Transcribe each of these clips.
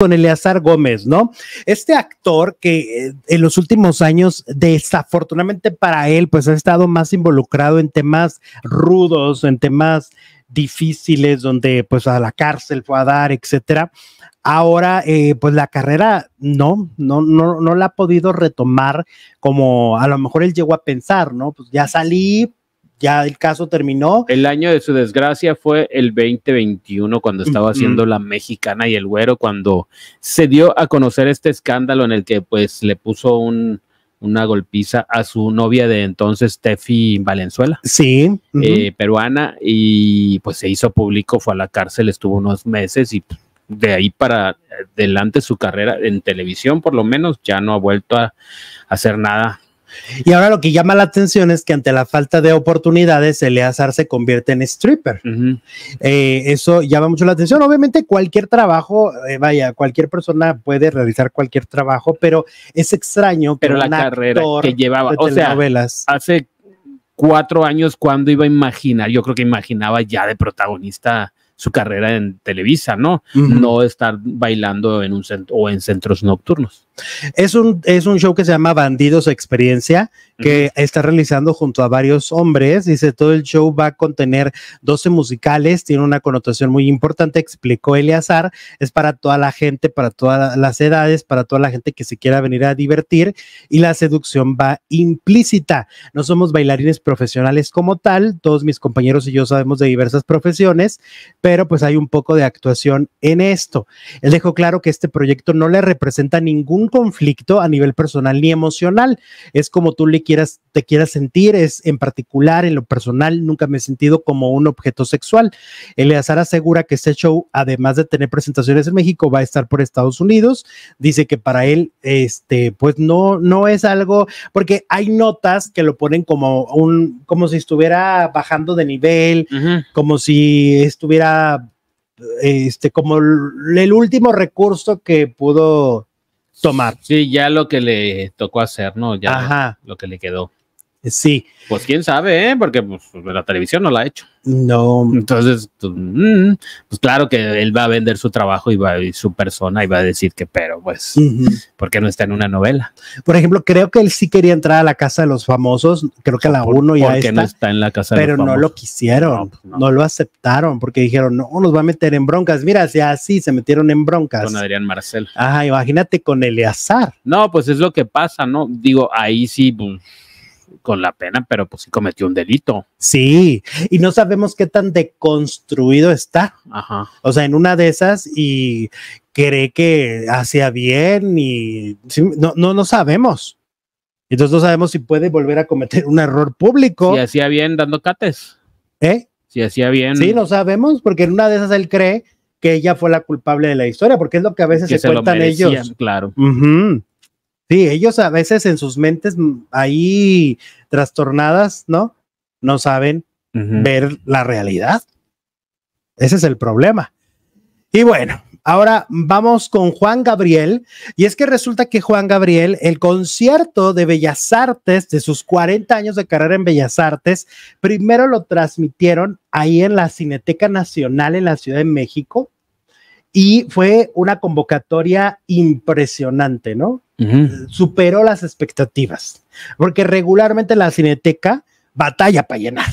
con Eleazar Gómez, ¿no? Este actor que eh, en los últimos años, desafortunadamente para él, pues ha estado más involucrado en temas rudos, en temas difíciles, donde pues a la cárcel fue a dar, etcétera. Ahora, eh, pues la carrera no, no, no, no la ha podido retomar como a lo mejor él llegó a pensar, ¿no? Pues ya salí, ya el caso terminó. El año de su desgracia fue el 2021, cuando estaba haciendo la mexicana y el güero, cuando se dio a conocer este escándalo en el que pues le puso un, una golpiza a su novia de entonces, Steffi Valenzuela. Sí. Eh, peruana, y pues se hizo público, fue a la cárcel, estuvo unos meses y de ahí para adelante su carrera en televisión, por lo menos, ya no ha vuelto a hacer nada y ahora lo que llama la atención es que ante la falta de oportunidades, Eleazar se convierte en stripper. Eh, eso llama mucho la atención. Obviamente cualquier trabajo, eh, vaya, cualquier persona puede realizar cualquier trabajo, pero es extraño que pero la carrera que llevaba, o hace cuatro años cuando iba a imaginar, yo creo que imaginaba ya de protagonista su carrera en Televisa, ¿no? No estar bailando en un centro o en centros nocturnos. Es un, es un show que se llama Bandidos Experiencia, que está realizando junto a varios hombres. Dice, todo el show va a contener 12 musicales, tiene una connotación muy importante, explicó Eleazar. Es para toda la gente, para todas las edades, para toda la gente que se quiera venir a divertir y la seducción va implícita. No somos bailarines profesionales como tal, todos mis compañeros y yo sabemos de diversas profesiones, pero pues hay un poco de actuación en esto. Él dejó claro que este proyecto no le representa ningún conflicto a nivel personal ni emocional. Es como tú le quieras, te quieras sentir, es en particular, en lo personal, nunca me he sentido como un objeto sexual. Eleazar asegura que este show, además de tener presentaciones en México, va a estar por Estados Unidos. Dice que para él, este, pues no, no es algo, porque hay notas que lo ponen como un, como si estuviera bajando de nivel, como si estuviera este, como el, último recurso que pudo tomar. Sí, ya lo que le tocó hacer, ¿no? Ya lo que le quedó. Eh, sí. Pues quién sabe, ¿eh? porque pues, la televisión no la ha hecho. No. Entonces, pues, mm, pues claro que él va a vender su trabajo y, va, su persona y va a decir que, pero pues, ¿por qué no está en una novela? Por ejemplo, creo que él sí quería entrar a la casa de los famosos, creo que a la uno ya porque no está en la casa de los famosos. Pero no lo quisieron, pues no, lo aceptaron porque dijeron, no, nos va a meter en broncas. Mira, si así se metieron en broncas. Con Adrián Marcel. Ajá, imagínate con Eleazar. No, pues es lo que pasa, ¿no? Digo, ahí sí, pues, con la pena, pero pues sí cometió un delito. Sí, y no sabemos qué tan deconstruido está. Ajá. O sea, en una de esas y cree que hacía bien y no, no, no sabemos. Entonces no sabemos si puede volver a cometer un error público. Si hacía bien dando cates. ¿Eh? Si hacía bien. Sí, no sabemos, porque en una de esas él cree que ella fue la culpable de la historia, porque es lo que a veces se, cuentan lo merecían, ellos. Claro. Uh Sí, ellos a veces en sus mentes mm, ahí trastornadas, ¿no? No saben ver la realidad. Ese es el problema. Y bueno, ahora vamos con Juan Gabriel. Y es que resulta que Juan Gabriel, el concierto de Bellas Artes, de sus 40 años de carrera en Bellas Artes, primero lo transmitieron ahí en la Cineteca Nacional en la Ciudad de México. Y fue una convocatoria impresionante, ¿no? superó las expectativas, porque regularmente la cineteca batalla para llenar,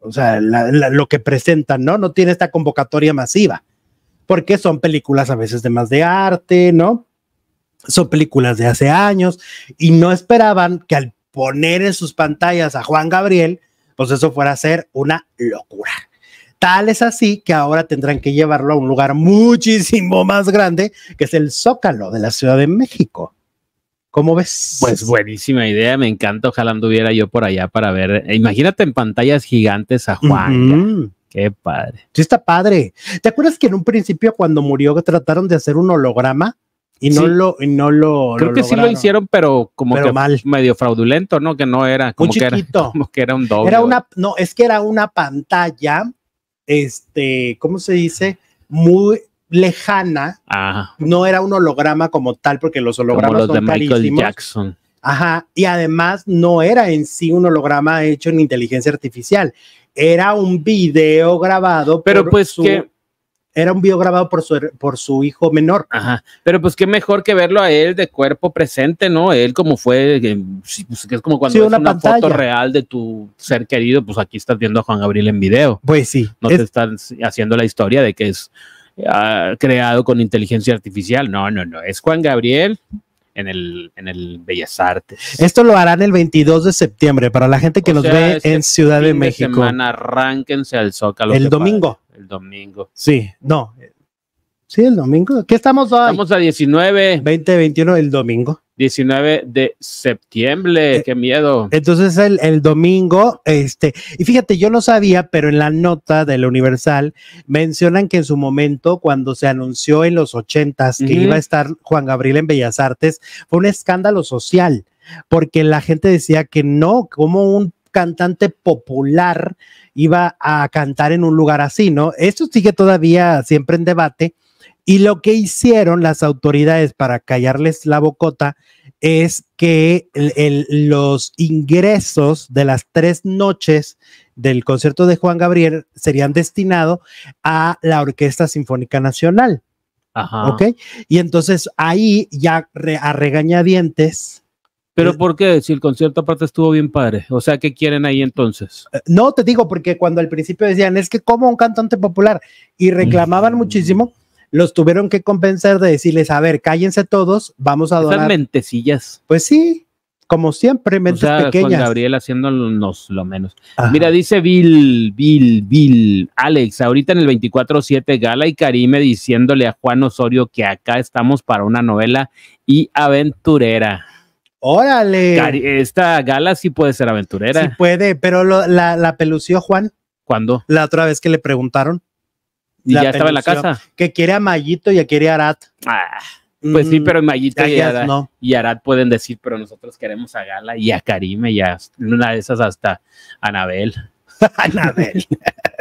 o sea, lo que presentan, ¿no? No tiene esta convocatoria masiva, porque son películas a veces de más de arte, ¿no? Son películas de hace años y no esperaban que al poner en sus pantallas a Juan Gabriel, pues eso fuera a ser una locura. Tal es así que ahora tendrán que llevarlo a un lugar muchísimo más grande, que es el Zócalo de la Ciudad de México. ¿Cómo ves? Pues buenísima idea, me encanta. Ojalá anduviera yo por allá para ver. Eh, imagínate en pantallas gigantes a Juan. Qué padre. Sí, está padre. ¿Te acuerdas que en un principio, cuando murió, trataron de hacer un holograma? Y no lo, y no lo. Creo que sí lo hicieron, pero como que medio fraudulento, ¿no? Que no era como, que era como que era un doble. Era una, no, es que era una pantalla, este, ¿cómo se dice? Muy, lejana, no era un holograma como tal, porque los hologramas los de Michael Jackson. Ajá, y además no era en sí un holograma hecho en inteligencia artificial, era un video grabado. Pero por pues su, que... Era un video grabado por su, por su hijo menor. Ajá, pero pues qué mejor que verlo a él de cuerpo presente, ¿no? Él como fue, eh, pues es como cuando ves una, foto real de tu ser querido, pues aquí estás viendo a Juan Gabriel en video. Pues sí. No te están haciendo la historia de que es creado con inteligencia artificial. No, no, no. Es Juan Gabriel en el, en el Bellas Artes. Esto lo harán el 22 de septiembre para la gente que nos ve este en Ciudad de México. Semana, al Zócalo. El domingo. El domingo. Sí, no. Sí, el domingo. ¿Qué estamos Estamos a 19. 20, 21, el domingo. 19 de septiembre. Eh, qué miedo. Entonces el, domingo, este, y fíjate, yo no sabía, pero en la nota de la Universal mencionan que en su momento, cuando se anunció en los ochentas que iba a estar Juan Gabriel en Bellas Artes, fue un escándalo social, porque la gente decía que no, como un cantante popular iba a cantar en un lugar así, ¿no? Esto sigue todavía siempre en debate y lo que hicieron las autoridades para callarles la bocota es que los ingresos de las tres noches del concierto de Juan Gabriel serían destinados a la Orquesta Sinfónica Nacional. Ajá. ¿Ok? Y entonces ahí ya a regañadientes. Pero eh, ¿por qué? Si el concierto aparte estuvo bien padre. O sea, ¿qué quieren ahí entonces? Eh, no, te digo, porque cuando al principio decían, es que como un cantante popular y reclamaban muchísimo, los tuvieron que convencer de decirles, a ver, cállense todos, vamos a donar. mentecillas. Pues sí, como siempre, mentes o pequeñas. Juan Gabriel haciéndonos lo menos. Mira, dice Bill, Bill, Bill, Alex, ahorita en el 24-7, Gala y Karime diciéndole a Juan Osorio que acá estamos para una novela y aventurera. Órale. esta gala sí puede ser aventurera. Sí puede, pero la, la pelució Juan. ¿Cuándo? La otra vez que le preguntaron. Y ya estaba en la casa. Que quiere a Mayito y a quiere Arat. Ah. pues sí, mm, pero Mayito y, Arat, pueden decir, pero nosotros queremos a Gala y a Karime y a una de esas hasta Anabel. Anabel.